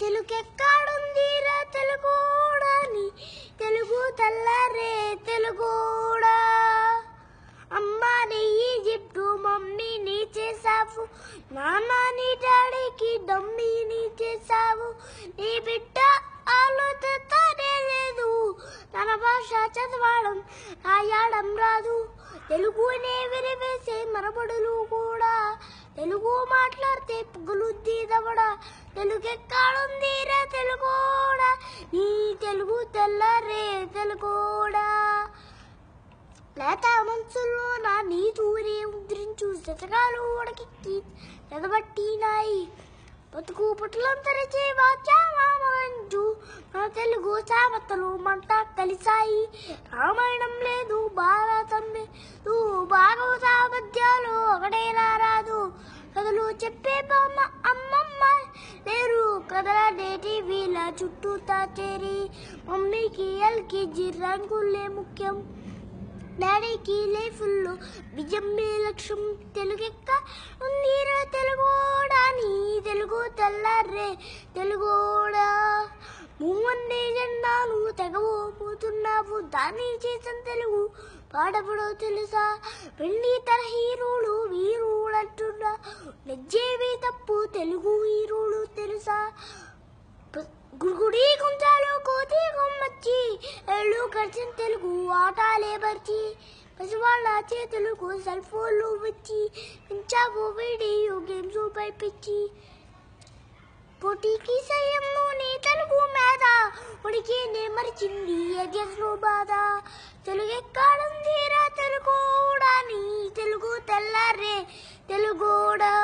తెలుగెక్కడుందిరా తెలుగోడని తెలుగు తెల్లారే తెలుగోడా అమ్మా నీ ఈజిప్టు మమ్మీ నీ చేసావు నాన్న నీ డాడీకి డమ్మీ నీ చేసావు నీ బిడ్డ ఆలోచనతోనే లేదు తన భాష చదవడం రాయడం రాదు తెలుగునే విరివేసే మరబడులు కూడా తెలుగు మాట్లాడితే పొగలుద్ది దవడ తెలుగు తెలుగెక్కడుందిరా తెలుగోడా నీ తెలుగు తెల్లరే తెలుగోడా లేత నా నీ దూరే ముద్రించు శతకాలు ఉడకెక్కి చదబట్టినాయి బతుకు పుట్లంతరిచే వాచ్యామంచు మన తెలుగు సామెతలు మంట కలిసాయి రామాయణం లేదు భారతం లేదు భాగవత పద్యాలు ఒకటేలా రాదు కథలు చెప్పే చుట్టూతా చేరి మమ్మీకి ఎల్కేజీ రంగులే ముఖ్యం డాడీకి లైఫ్లో బిజమ్మే లక్ష్యం తెలుగెక్క ఉందిరా తెలుగోడా నీ తెలుగు తెల్లారే తెలుగోడా మూవన్నే జెండాలు తెగవోపోతున్నావు దాన్ని చేసిన తెలుగు పాడబడో తెలుసా పెళ్లి తన హీరోలు వీరుడు అంటున్నా తప్పు తెలుగు హీరోలు తెలుసా గురుగుడి కుంచాలు కోతి కొమ్మచ్చి ఎళ్ళు కరిచిన తెలుగు ఆట లేబర్చి పసివాళ్ళ చేతులకు సెల్ ఫోన్లు వచ్చి పెంచావు వీడియో గేమ్స్ పైపించి పోటీకి సయంలో నీ తెలుగు మీద ఉడికి నేమర్చింది ఎగెస్లో బాధ తెలుగు ఎక్కడుంది రా తెలుగు తెలుగు తెల్లారే తెలుగుడా